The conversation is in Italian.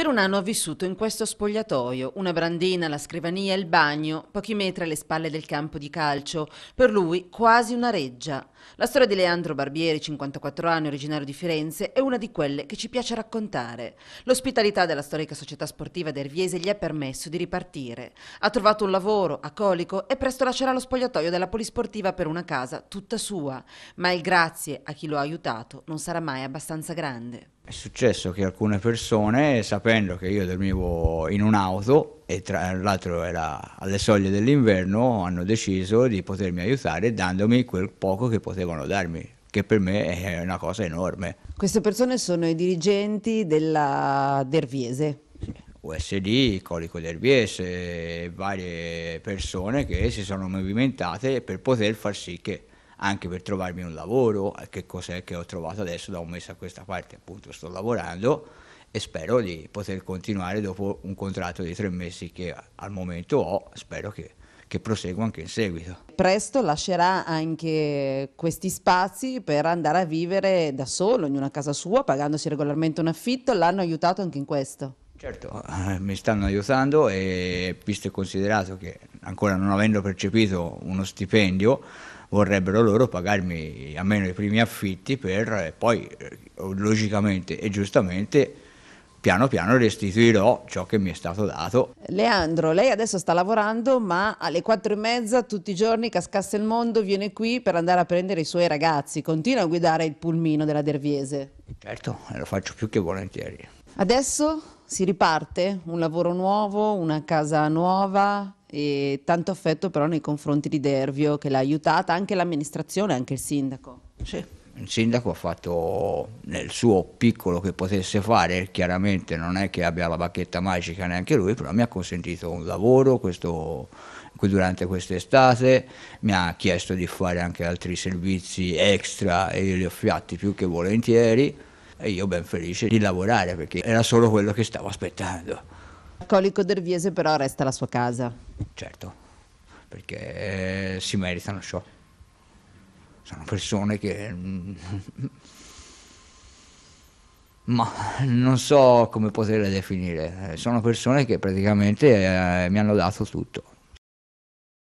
Per un anno ha vissuto in questo spogliatoio, una brandina, la scrivania, il bagno, pochi metri alle spalle del campo di calcio, per lui quasi una reggia. La storia di Leandro Barbieri, 54 anni, originario di Firenze, è una di quelle che ci piace raccontare. L'ospitalità della storica società sportiva d'Erviese gli ha permesso di ripartire. Ha trovato un lavoro a Colico e presto lascerà lo spogliatoio della polisportiva per una casa tutta sua, ma il grazie a chi lo ha aiutato non sarà mai abbastanza grande. È successo che alcune persone, sapendo che io dormivo in un'auto e tra l'altro era alle soglie dell'inverno, hanno deciso di potermi aiutare dandomi quel poco che potevano darmi, che per me è una cosa enorme. Queste persone sono i dirigenti della Derviese. USD, Colico Derviese, varie persone che si sono movimentate per poter far sì che anche per trovarmi un lavoro, eh, che cos'è che ho trovato adesso da un mese a questa parte, appunto sto lavorando e spero di poter continuare dopo un contratto di tre mesi che al momento ho, spero che che proseguo anche in seguito. Presto lascerà anche questi spazi per andare a vivere da solo in una casa sua, pagandosi regolarmente un affitto, l'hanno aiutato anche in questo. Certo, eh, mi stanno aiutando e visto e considerato che ancora non avendo percepito uno stipendio, vorrebbero loro pagarmi almeno i primi affitti per eh, poi eh, logicamente e giustamente piano piano restituirò ciò che mi è stato dato. Leandro, lei adesso sta lavorando, ma alle quattro e mezza tutti i giorni cascasse il mondo viene qui per andare a prendere i suoi ragazzi. Continua a guidare il pulmino della Derviese. Certo, eh, lo faccio più che volentieri. Adesso si riparte? Un lavoro nuovo, una casa nuova? e tanto affetto però nei confronti di Dervio che l'ha aiutata, anche l'amministrazione, anche il sindaco. Sì, il sindaco ha fatto nel suo piccolo che potesse fare, chiaramente non è che abbia la bacchetta magica neanche lui, però mi ha consentito un lavoro questo, durante quest'estate, mi ha chiesto di fare anche altri servizi extra e io li ho fatti più che volentieri e io ben felice di lavorare perché era solo quello che stavo aspettando. Colico Derviese però resta la sua casa. Certo, perché eh, si meritano ciò. Sono persone che... Mm, ma non so come poterle definire, sono persone che praticamente eh, mi hanno dato tutto.